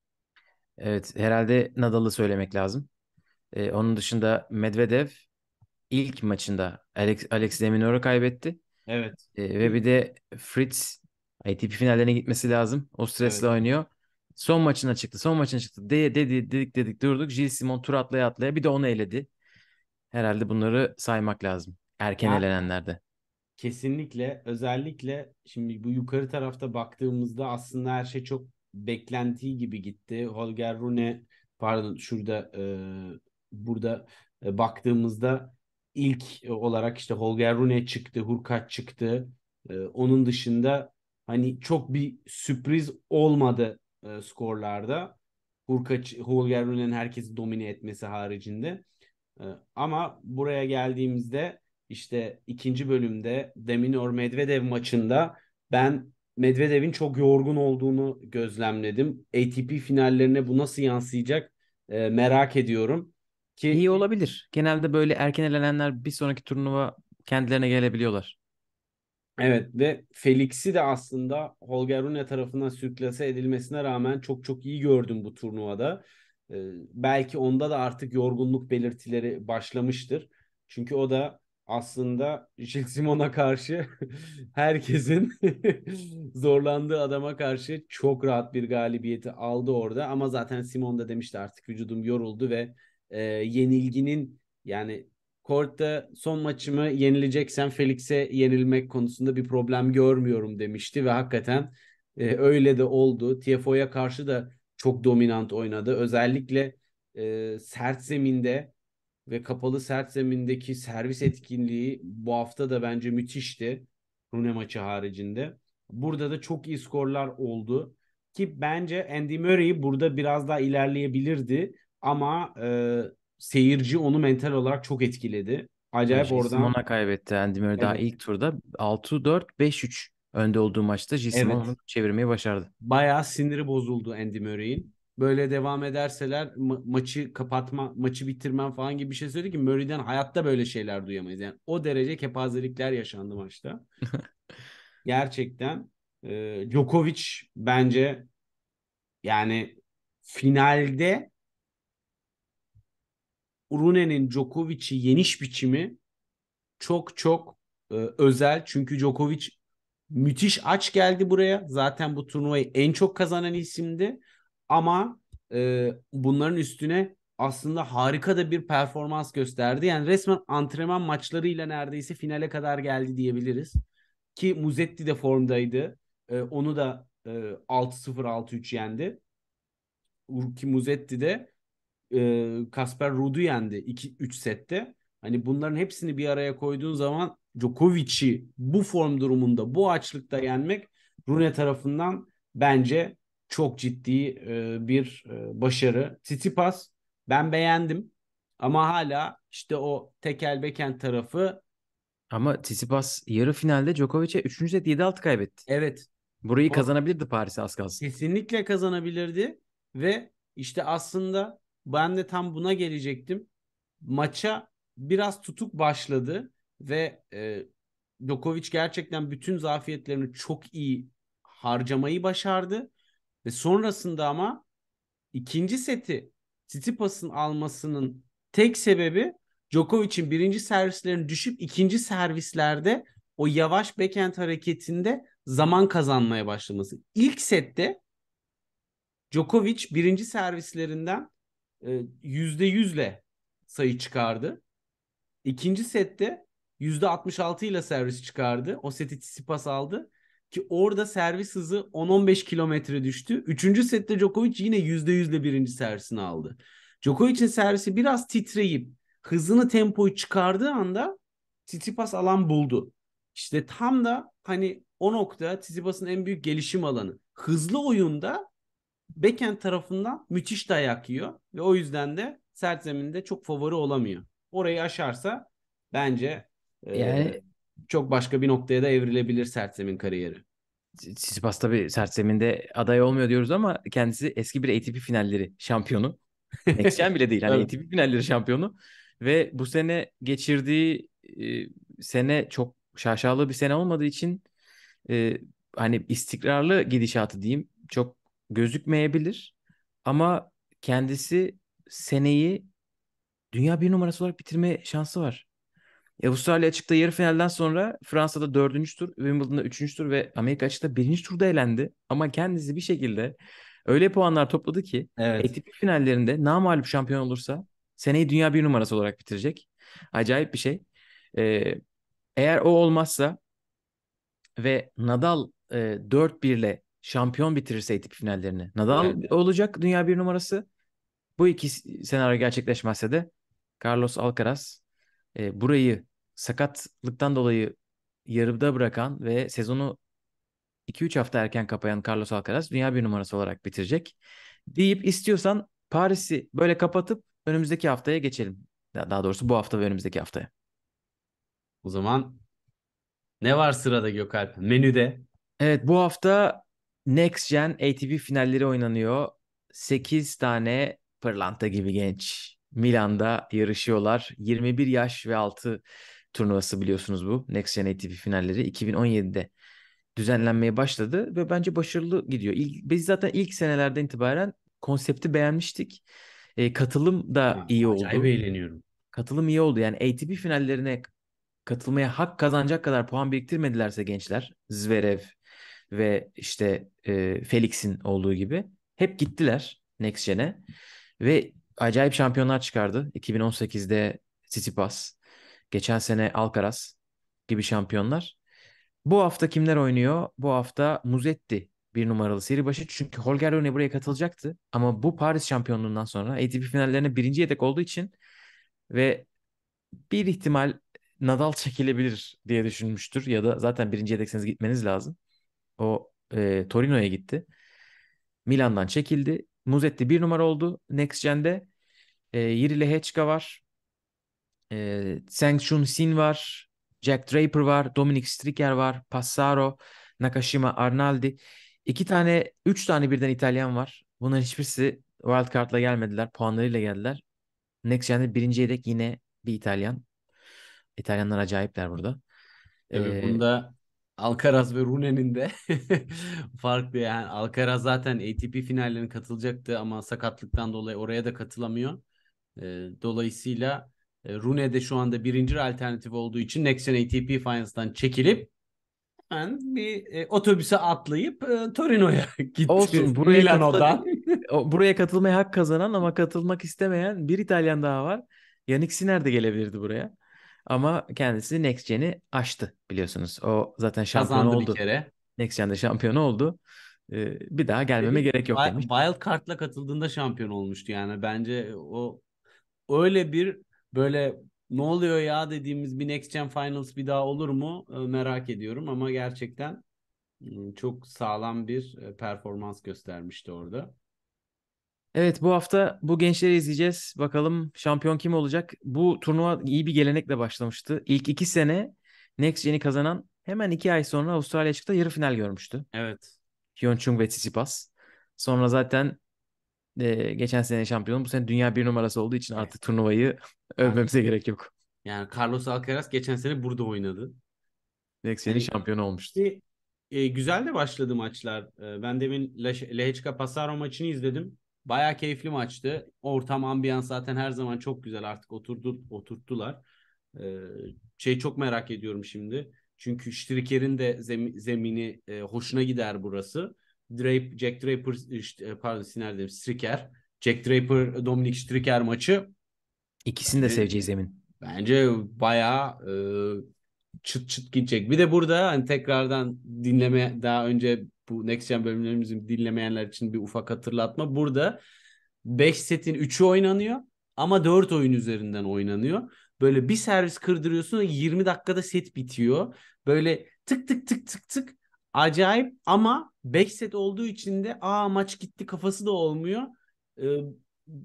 Evet herhalde Nadal'ı söylemek lazım. E, onun dışında Medvedev ilk maçında Alex, Alex de Minaur'u kaybetti. Evet. E, ve bir de Fritz ATP finallerine gitmesi lazım. O stresle evet. oynuyor. Son maçına çıktı. Son maçına çıktı. De, dedi, dedik dedik durduk. Gilles Simon tur atlaya atlaya bir de onu eledi. Herhalde bunları saymak lazım. Erken ha. elenenlerde. Kesinlikle özellikle şimdi bu yukarı tarafta baktığımızda aslında her şey çok beklentiyi gibi gitti. Holger Rune pardon şurada e, burada e, baktığımızda ilk olarak işte Holger Rune çıktı, Hurkaç çıktı. E, onun dışında hani çok bir sürpriz olmadı e, skorlarda. Hurkaç, Holger Rune'nin herkesi domine etmesi haricinde. Ee, ama buraya geldiğimizde işte ikinci bölümde Deminor Medvedev maçında ben Medvedev'in çok yorgun olduğunu gözlemledim. ATP finallerine bu nasıl yansıyacak e, merak ediyorum. Ki iyi olabilir. Genelde böyle erken elenenler bir sonraki turnuva kendilerine gelebiliyorlar. Evet ve Felix'i de aslında Holger Rune tarafından sürklase edilmesine rağmen çok çok iyi gördüm bu turnuvada belki onda da artık yorgunluk belirtileri başlamıştır. Çünkü o da aslında Gilles Simon'a karşı herkesin zorlandığı adama karşı çok rahat bir galibiyeti aldı orada. Ama zaten Simon da demişti artık vücudum yoruldu ve e, yenilginin yani Kort'ta son maçımı yenileceksem Felix'e yenilmek konusunda bir problem görmüyorum demişti ve hakikaten e, öyle de oldu. TFO'ya karşı da çok dominant oynadı. Özellikle e, sert zeminde ve kapalı sert zemindeki servis etkinliği bu hafta da bence müthişti. Rune maçı haricinde. Burada da çok iyi skorlar oldu. Ki bence Andy Murray burada biraz daha ilerleyebilirdi. Ama e, seyirci onu mental olarak çok etkiledi. Acayip oradan. Simona kaybetti Andy Murray evet. daha ilk turda. 6-4, 5-3 önde olduğu maçta Jason evet. onu çevirmeyi başardı. Bayağı siniri bozuldu Andy Murray'in. Böyle devam ederseler ma- maçı kapatma, maçı bitirmem falan gibi bir şey söyledi ki Murray'den hayatta böyle şeyler duyamayız. Yani o derece kepazelikler yaşandı maçta. Gerçekten e, Djokovic bence yani finalde Rune'nin Djokovic'i yeniş biçimi çok çok e, özel. Çünkü Djokovic Müthiş aç geldi buraya. Zaten bu turnuvayı en çok kazanan isimdi. Ama e, bunların üstüne aslında harika da bir performans gösterdi. Yani resmen antrenman maçlarıyla neredeyse finale kadar geldi diyebiliriz. Ki Muzetti de formdaydı. E, onu da e, 6-0 6-3 yendi. Ki Muzetti de e, Kasper Ruud'u yendi 2-3 sette. Hani bunların hepsini bir araya koyduğun zaman Djokovic'i bu form durumunda, bu açlıkta yenmek Rune tarafından bence çok ciddi e, bir e, başarı. Tsitsipas ben beğendim ama hala işte o tekel beken tarafı ama Tsitsipas yarı finalde Djokovic'e 3. set 7-6 kaybetti. Evet. Burayı o, kazanabilirdi Paris'e az kalsın. Kesinlikle kazanabilirdi ve işte aslında ben de tam buna gelecektim. Maça biraz tutuk başladı ve e, Djokovic gerçekten bütün zafiyetlerini çok iyi harcamayı başardı ve sonrasında ama ikinci seti Tsitsipas'ın almasının tek sebebi Djokovic'in birinci servislerini düşüp ikinci servislerde o yavaş backhand hareketinde zaman kazanmaya başlaması. İlk sette Djokovic birinci servislerinden %100'le e, sayı çıkardı. İkinci sette %66 ile servis çıkardı. O seti Tsipas aldı. Ki orada servis hızı 10-15 kilometre düştü. Üçüncü sette Djokovic yine %100 ile birinci servisini aldı. Djokovic'in servisi biraz titreyip hızını tempoyu çıkardığı anda Tsitsipas alan buldu. İşte tam da hani o nokta Tsitsipas'ın en büyük gelişim alanı. Hızlı oyunda Beken tarafından müthiş dayak yiyor ve o yüzden de sert zeminde çok favori olamıyor orayı aşarsa bence e, çok başka bir noktaya da evrilebilir sertsemin kariyeri. Tsitsipas tabii sertseminde aday olmuyor diyoruz ama kendisi eski bir ATP finalleri şampiyonu. Next bile değil. Hani ATP finalleri şampiyonu. Ve bu sene geçirdiği e, sene çok şaşalı bir sene olmadığı için e, hani istikrarlı gidişatı diyeyim çok gözükmeyebilir. Ama kendisi seneyi dünya bir numarası olarak bitirme şansı var. E, Avustralya açıkta yarı finalden sonra Fransa'da dördüncü tur, Wimbledon'da üçüncü tur ve Amerika açıkta birinci turda elendi. Ama kendisi bir şekilde öyle puanlar topladı ki evet. ATP finallerinde namalup şampiyon olursa seneyi dünya bir numarası olarak bitirecek. Acayip bir şey. Ee, eğer o olmazsa ve Nadal e, 4-1 ile şampiyon bitirirse ATP finallerini. Nadal evet. olacak dünya bir numarası. Bu iki senaryo gerçekleşmezse de Carlos Alcaraz e, burayı sakatlıktan dolayı yarıda bırakan ve sezonu 2-3 hafta erken kapayan Carlos Alcaraz dünya bir numarası olarak bitirecek. Deyip istiyorsan Paris'i böyle kapatıp önümüzdeki haftaya geçelim. Daha doğrusu bu hafta ve önümüzdeki haftaya. O zaman ne var sırada Gökalp? Menüde. Evet bu hafta Next Gen ATP finalleri oynanıyor. 8 tane pırlanta gibi genç Milan'da yarışıyorlar. 21 yaş ve altı turnuvası biliyorsunuz bu. Next Gen ATP finalleri 2017'de düzenlenmeye başladı ve bence başarılı gidiyor. İlk, biz zaten ilk senelerden itibaren konsepti beğenmiştik. E, katılım da ha, iyi oldu. Acayip eğleniyorum. Katılım iyi oldu. Yani ATP finallerine katılmaya hak kazanacak kadar puan biriktirmedilerse gençler Zverev ve işte e, Felix'in olduğu gibi hep gittiler Next Gen'e ve acayip şampiyonlar çıkardı. 2018'de Tsitsipas, geçen sene Alcaraz gibi şampiyonlar. Bu hafta kimler oynuyor? Bu hafta Muzetti bir numaralı seri başı. Çünkü Holger Rune buraya katılacaktı. Ama bu Paris şampiyonluğundan sonra ATP finallerine birinci yedek olduğu için ve bir ihtimal Nadal çekilebilir diye düşünmüştür. Ya da zaten birinci yedekseniz gitmeniz lazım. O e, Torino'ya gitti. Milan'dan çekildi. Muzetti bir numara oldu Next Gen'de. E, ee, Yirile Hechka var. E, ee, Sang Chun Sin var. Jack Draper var. Dominic Stricker var. Passaro. Nakashima Arnaldi. İki tane, üç tane birden İtalyan var. Bunların hiçbirisi wildcard'la gelmediler. Puanlarıyla geldiler. Next Gen'de birinci yedek yine bir İtalyan. İtalyanlar acayipler burada. Evet, ee, bunda Alcaraz ve Rune'nin de farklı yani Alcaraz zaten ATP finallerine katılacaktı ama sakatlıktan dolayı oraya da katılamıyor. Ee, dolayısıyla e, Rune de şu anda birinci alternatif olduğu için Next ATP Finals'tan çekilip hemen bir e, otobüse atlayıp e, Torino'ya gitti. Olsun buraya Milano'dan. buraya katılmaya hak kazanan ama katılmak istemeyen bir İtalyan daha var. Yannick Sinner de gelebilirdi buraya. Ama kendisi Next Gen'i aştı biliyorsunuz. O zaten şampiyon Kazandı oldu. bir kere. Next Gen'de şampiyon oldu. Ee, bir daha gelmeme evet, gerek yok demiş. Wild Card'la katıldığında şampiyon olmuştu yani. Bence o öyle bir böyle ne oluyor ya dediğimiz bir Next Gen Finals bir daha olur mu ee, merak ediyorum ama gerçekten ıı, çok sağlam bir e, performans göstermişti orada. Evet bu hafta bu gençleri izleyeceğiz. Bakalım şampiyon kim olacak? Bu turnuva iyi bir gelenekle başlamıştı. İlk iki sene Next Gen'i kazanan hemen iki ay sonra Avustralya açıkta yarı final görmüştü. Evet. Hyun-Chung ve Tsitsipas. Sonra zaten e, geçen sene şampiyon. Bu sene dünya bir numarası olduğu için artık turnuvayı övmemize gerek yok. Yani Carlos Alcaraz geçen sene burada oynadı. Next Gen'in yani, şampiyonu olmuştu. E, güzel de başladı maçlar. E, ben demin Lehechka Passaro maçını izledim. Baya keyifli maçtı. Ortam, ambiyans zaten her zaman çok güzel artık oturdu, oturttular. Ee, şey çok merak ediyorum şimdi. Çünkü Striker'in de zem, zemini e, hoşuna gider burası. Drape, Jack Draper, e, pardon Siner dedim, Striker. Jack Draper, Dominic Striker maçı. İkisini de seveceği zemin. Bence baya e, çıt çıt gidecek. Bir de burada hani tekrardan dinleme daha önce bu Next Gen bölümlerimizi dinlemeyenler için bir ufak hatırlatma. Burada 5 setin 3'ü oynanıyor ama 4 oyun üzerinden oynanıyor. Böyle bir servis kırdırıyorsun 20 dakikada set bitiyor. Böyle tık tık tık tık tık acayip ama 5 set olduğu için de aa maç gitti kafası da olmuyor. Ee,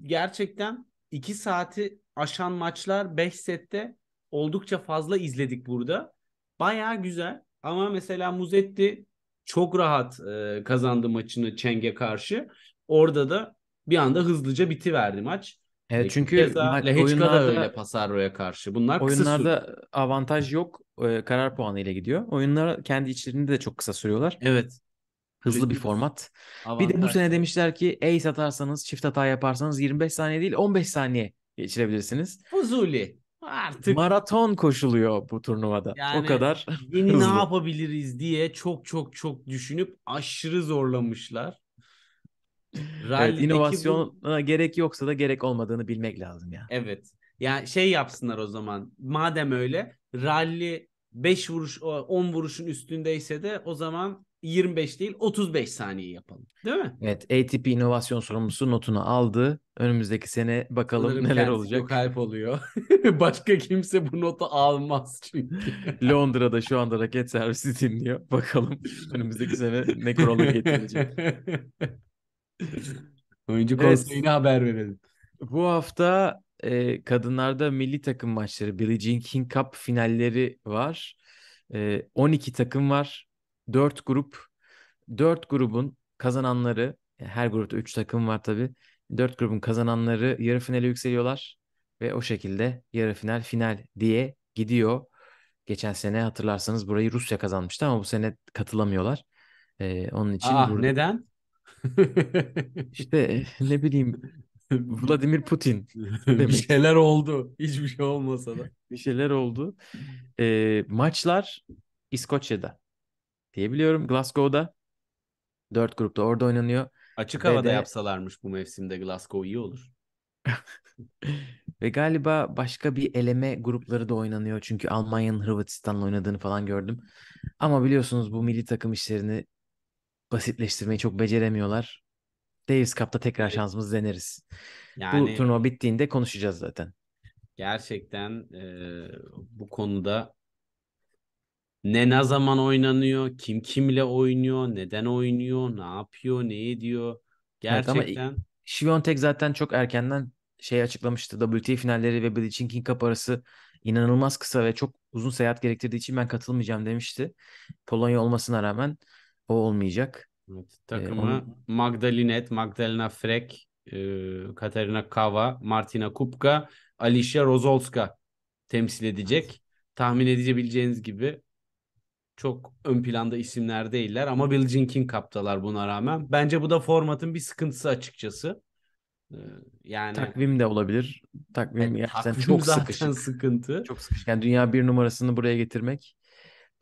gerçekten 2 saati aşan maçlar 5 sette oldukça fazla izledik burada. Baya güzel ama mesela Muzetti çok rahat e, kazandı maçını Çeng'e karşı. Orada da bir anda hızlıca bitiverdi maç. Evet çünkü Keza, oyunlarda öyle Pasarro'ya karşı. Bunlar oyunlarda kısa avantaj yok. E, karar puanı ile gidiyor. Oyunlar kendi içlerinde de çok kısa sürüyorlar. Evet. Hızlı Çünkü bir format. Avantaj. Bir de bu sene demişler ki ace atarsanız, çift hata yaparsanız 25 saniye değil 15 saniye geçirebilirsiniz. Fuzuli artık maraton koşuluyor bu turnuvada. Yani o kadar. Yeni ne yapabiliriz diye çok çok çok düşünüp aşırı zorlamışlar. evet, inovasyona bu... gerek yoksa da gerek olmadığını bilmek lazım ya. Evet. Yani şey yapsınlar o zaman. Madem öyle rally 5 vuruş 10 vuruşun üstündeyse de o zaman 25 değil 35 saniye yapalım. Değil mi? Evet ATP inovasyon sorumlusu notunu aldı. Önümüzdeki sene bakalım Sanırım neler olacak. kalp oluyor. Başka kimse bu notu almaz çünkü. Londra'da şu anda raket servisi dinliyor. Bakalım önümüzdeki sene ne kurala getirecek. Oyuncu konseyine evet. haber verelim. Bu hafta e, kadınlarda milli takım maçları Billie Jean King Cup finalleri var. E, 12 takım var. 4 grup. 4 grubun kazananları e, her grupta 3 takım var tabii Dört grubun kazananları yarı finale yükseliyorlar ve o şekilde yarı final final diye gidiyor. Geçen sene hatırlarsanız burayı Rusya kazanmıştı ama bu sene katılamıyorlar. Ee, onun için Aa, ah, burada... neden? İşte e, ne bileyim Vladimir Putin. Demek. bir şeyler oldu. Hiçbir şey olmasa da. bir şeyler oldu. E, maçlar İskoçya'da diyebiliyorum. Glasgow'da. Dört grupta orada oynanıyor. Açık havada de... yapsalarmış bu mevsimde Glasgow iyi olur. Ve galiba başka bir eleme grupları da oynanıyor. Çünkü Almanya'nın Hırvatistan'la oynadığını falan gördüm. Ama biliyorsunuz bu milli takım işlerini basitleştirmeyi çok beceremiyorlar. Davis Cup'ta tekrar şansımız deneriz. Yani, bu turnuva bittiğinde konuşacağız zaten. Gerçekten e, bu konuda ne ne zaman oynanıyor, kim kimle oynuyor, neden oynuyor, ne yapıyor, ne ediyor. Evet ama Gerçekten zaten çok erkenden şey açıklamıştı. WTA finalleri ve Billie King Cup arası inanılmaz kısa ve çok uzun seyahat gerektirdiği için ben katılmayacağım demişti. Polonya olmasına rağmen o olmayacak. evet, ee, takımı onu- Magdalinet, Magdalena Frek, e, Katerina Kava, Martina Kupka, Alicia Rozolska temsil edecek. Tahmin edebileceğiniz gibi çok ön planda isimler değiller ama Bill Jenkins kaptalar buna rağmen. Bence bu da formatın bir sıkıntısı açıkçası. Ee, yani takvim de olabilir. Takvim yani, e, takvim çok zaten sıkışık. sıkıntı. Çok sıkışık. Yani dünya bir numarasını buraya getirmek.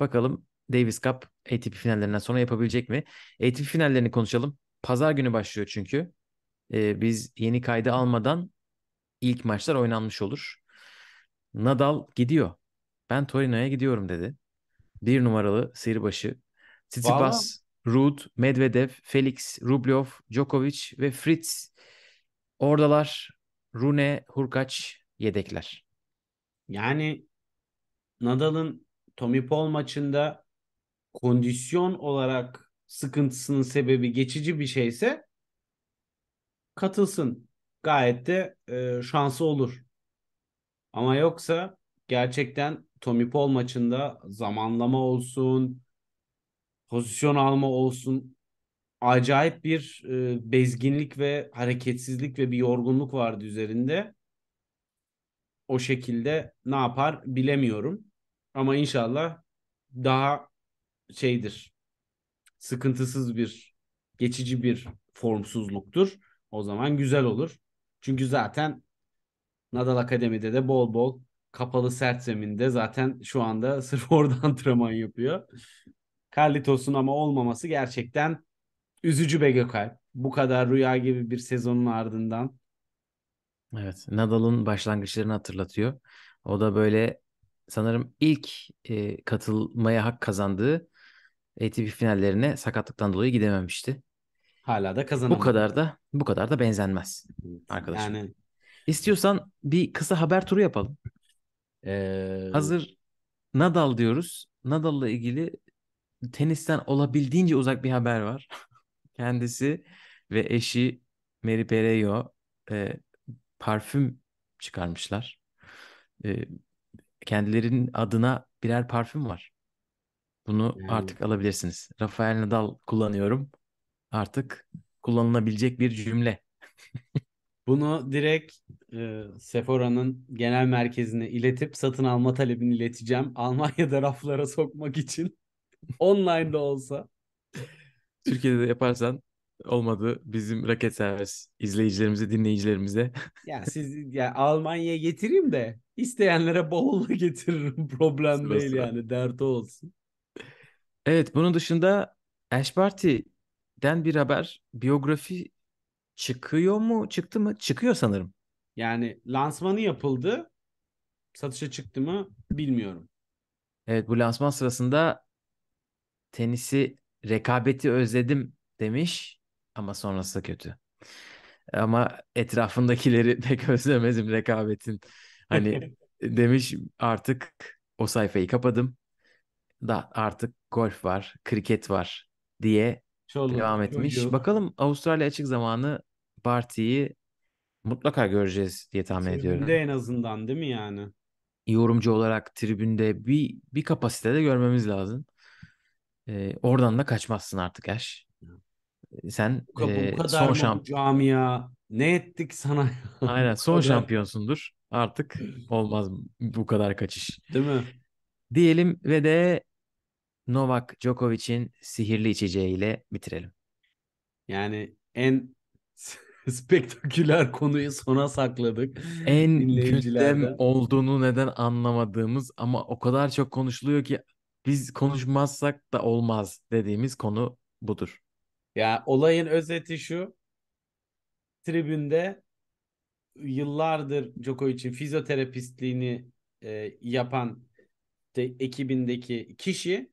Bakalım Davis Cup ATP finallerinden sonra yapabilecek mi? ATP finallerini konuşalım. Pazar günü başlıyor çünkü. Ee, biz yeni kaydı almadan ilk maçlar oynanmış olur. Nadal gidiyor. Ben Torino'ya gidiyorum dedi bir numaralı seri Tsitsipas, Ruud, Medvedev, Felix, Rublev, Djokovic ve Fritz. Oradalar Rune, Hurkaç yedekler. Yani Nadal'ın Tommy Paul maçında kondisyon olarak sıkıntısının sebebi geçici bir şeyse katılsın. Gayet de e, şansı olur. Ama yoksa gerçekten Tommy Paul maçında zamanlama olsun, pozisyon alma olsun acayip bir e, bezginlik ve hareketsizlik ve bir yorgunluk vardı üzerinde. O şekilde ne yapar bilemiyorum. Ama inşallah daha şeydir. Sıkıntısız bir, geçici bir formsuzluktur. O zaman güzel olur. Çünkü zaten Nadal Akademi'de de bol bol kapalı sert zeminde zaten şu anda sırf orada antrenman yapıyor. Carlitos'un ama olmaması gerçekten üzücü be Gökalp. Bu kadar rüya gibi bir sezonun ardından. Evet Nadal'ın başlangıçlarını hatırlatıyor. O da böyle sanırım ilk e, katılmaya hak kazandığı ATP finallerine sakatlıktan dolayı gidememişti. Hala da kazanamadı. Bu kadar da bu kadar da benzenmez arkadaşım. Yani... İstiyorsan bir kısa haber turu yapalım. Ee... Hazır Nadal diyoruz. Nadal'la ilgili tenisten olabildiğince uzak bir haber var. Kendisi ve eşi Mary Pereyo e, parfüm çıkarmışlar. E, kendilerinin adına birer parfüm var. Bunu hmm. artık alabilirsiniz. Rafael Nadal kullanıyorum. Artık kullanılabilecek bir cümle. Bunu direkt e, Sephora'nın genel merkezine iletip satın alma talebini ileteceğim. Almanya'da raflara sokmak için. Online de olsa. Türkiye'de de yaparsan olmadı. Bizim raket servis izleyicilerimize, dinleyicilerimize. ya siz ya Almanya'ya getireyim de isteyenlere bavulla getiririm. Problem Sırası. değil yani. Dert olsun. Evet bunun dışında Ash Party'den bir haber. Biyografi Çıkıyor mu? Çıktı mı? Çıkıyor sanırım. Yani lansmanı yapıldı. Satışa çıktı mı bilmiyorum. Evet bu lansman sırasında tenisi rekabeti özledim demiş ama sonrası kötü. Ama etrafındakileri pek özlemezim rekabetin. Hani demiş artık o sayfayı kapadım. Da artık golf var, kriket var diye Çoluk, devam etmiş. Çoluk. Bakalım Avustralya açık zamanı partiyi mutlaka göreceğiz diye tahmin tribünde ediyorum. Tribünde en azından değil mi yani? Yorumcu olarak tribünde bir bir kapasitede görmemiz lazım. E, oradan da kaçmazsın artık Ash. Ee, sen bu, e, kadar son şamp camia ne ettik sana? Aynen son kadar... şampiyonsundur. Artık olmaz bu kadar kaçış. Değil mi? Diyelim ve de Novak Djokovic'in sihirli içeceğiyle bitirelim. Yani en spektaküler konuyu sona sakladık. En gündem olduğunu neden anlamadığımız ama o kadar çok konuşuluyor ki biz konuşmazsak da olmaz dediğimiz konu budur. Ya olayın özeti şu. Tribünde yıllardır Djokovic'in fizyoterapistliğini e, yapan de, ekibindeki kişi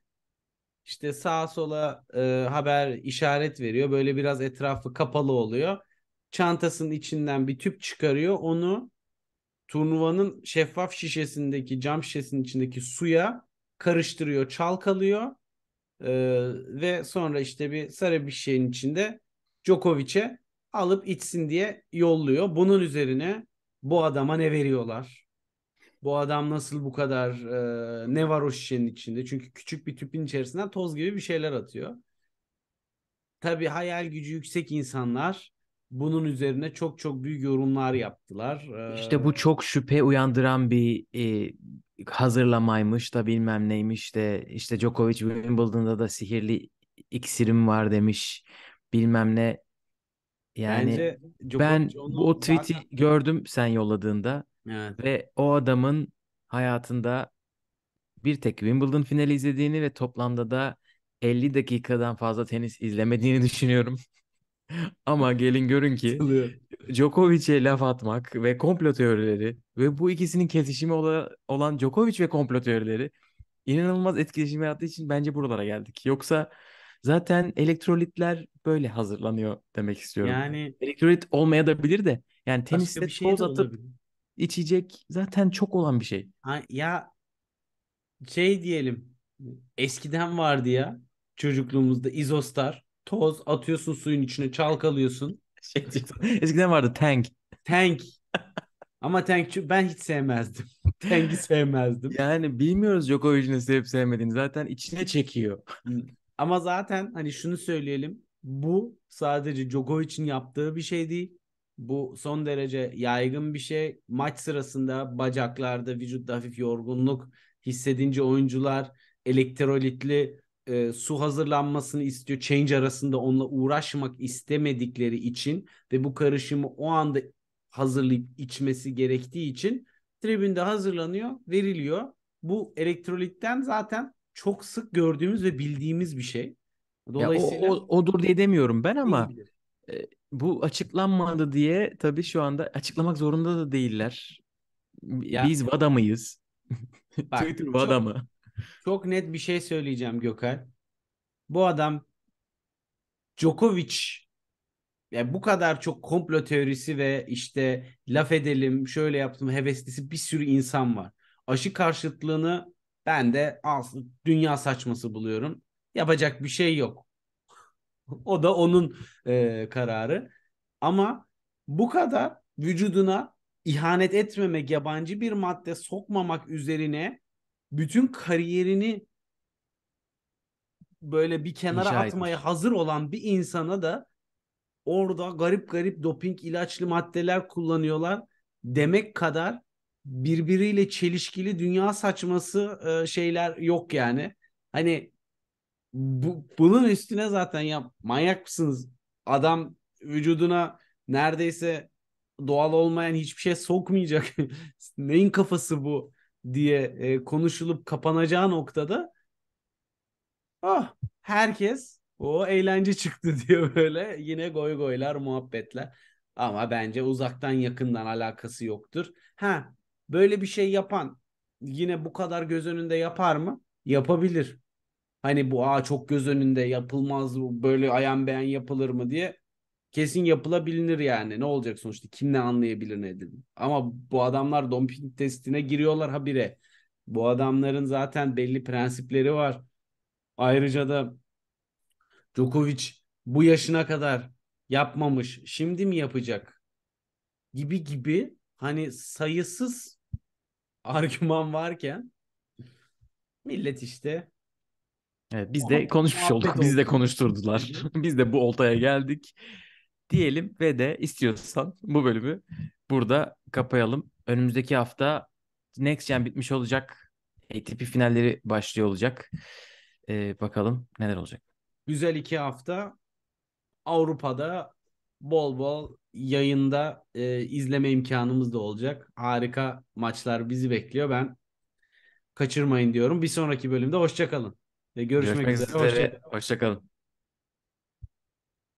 işte sağa sola e, haber işaret veriyor. Böyle biraz etrafı kapalı oluyor çantasının içinden bir tüp çıkarıyor. Onu turnuvanın şeffaf şişesindeki cam şişesinin içindeki suya karıştırıyor, çalkalıyor. Ee, ve sonra işte bir sarı bir şeyin içinde Djokovic'e alıp içsin diye yolluyor. Bunun üzerine bu adama ne veriyorlar? Bu adam nasıl bu kadar e, ne var o şişenin içinde? Çünkü küçük bir tüpün içerisinden toz gibi bir şeyler atıyor. Tabii hayal gücü yüksek insanlar bunun üzerine çok çok büyük yorumlar yaptılar. İşte ee, bu çok şüphe uyandıran bir e, hazırlamaymış da bilmem neymiş de işte Djokovic Wimbledon'da da sihirli iksirim var demiş bilmem ne. Yani Bence ben onu o tweet'i zaten... gördüm sen yolladığında evet. ve o adamın hayatında bir tek Wimbledon finali izlediğini ve toplamda da 50 dakikadan fazla tenis izlemediğini düşünüyorum. Ama gelin görün ki Djokovic'e laf atmak ve komplo teorileri ve bu ikisinin kesişimi olan Djokovic ve komplo teorileri inanılmaz etkileşim yarattığı için bence buralara geldik. Yoksa zaten elektrolitler böyle hazırlanıyor demek istiyorum. Yani elektrolit olmaya da bilir de yani teniste bir şey toz atıp olabilir. içecek zaten çok olan bir şey. Ha, ya şey diyelim eskiden vardı ya çocukluğumuzda izostar toz atıyorsun suyun içine çalkalıyorsun. Şey, eskiden vardı tank. Tank. Ama tank ben hiç sevmezdim. Tank'i sevmezdim. Yani bilmiyoruz yok orijinali sevip sevmediğini. Zaten içine çekiyor. Ama zaten hani şunu söyleyelim. Bu sadece Djokovic'in yaptığı bir şey değil. Bu son derece yaygın bir şey. Maç sırasında bacaklarda, vücutta hafif yorgunluk hissedince oyuncular elektrolitli e, su hazırlanmasını istiyor. Change arasında onunla uğraşmak istemedikleri için ve bu karışımı o anda hazırlayıp içmesi gerektiği için tribünde hazırlanıyor, veriliyor. Bu elektrolitten zaten çok sık gördüğümüz ve bildiğimiz bir şey. Dolayısıyla ya o, o, odur diye demiyorum ben ama e, bu açıklanmadı diye tabii şu anda açıklamak zorunda da değiller. Ya, Biz VADA mıyız? Bak, Twitter VADA mı? Çok net bir şey söyleyeceğim Gökhan. Bu adam Djokovic yani bu kadar çok komplo teorisi ve işte laf edelim şöyle yaptım heveslisi bir sürü insan var. Aşı karşıtlığını ben de aslında dünya saçması buluyorum. Yapacak bir şey yok. o da onun e, kararı. Ama bu kadar vücuduna ihanet etmemek, yabancı bir madde sokmamak üzerine bütün kariyerini böyle bir kenara İnşa atmaya etmiş. hazır olan bir insana da orada garip garip doping ilaçlı maddeler kullanıyorlar demek kadar birbiriyle çelişkili dünya saçması e, şeyler yok yani. Hani bu, bunun üstüne zaten ya manyak mısınız? Adam vücuduna neredeyse doğal olmayan hiçbir şey sokmayacak. Neyin kafası bu? diye e, konuşulup kapanacağı noktada ah herkes o eğlence çıktı diyor böyle yine goy goylar muhabbetler. Ama bence uzaktan yakından alakası yoktur. Ha böyle bir şey yapan yine bu kadar göz önünde yapar mı? Yapabilir. Hani bu aa çok göz önünde yapılmaz böyle ayan beyan yapılır mı diye kesin yapılabilir yani. Ne olacak sonuçta? Kim ne anlayabilir ne edin. Ama bu adamlar doping testine giriyorlar habire. Bu adamların zaten belli prensipleri var. Ayrıca da Djokovic bu yaşına kadar yapmamış. Şimdi mi yapacak? Gibi gibi hani sayısız argüman varken millet işte Evet, biz de konuşmuş olduk. biz de konuşturdular. biz de bu oltaya geldik diyelim ve de istiyorsan bu bölümü burada kapayalım. Önümüzdeki hafta Next Gen bitmiş olacak. ATP finalleri başlıyor olacak. Ee, bakalım neler olacak. Güzel iki hafta. Avrupa'da bol bol yayında e, izleme imkanımız da olacak. Harika maçlar bizi bekliyor. Ben kaçırmayın diyorum. Bir sonraki bölümde hoşçakalın. Ve görüşmek, görüşmek üzere. üzere. Hoşçakalın. Hoşça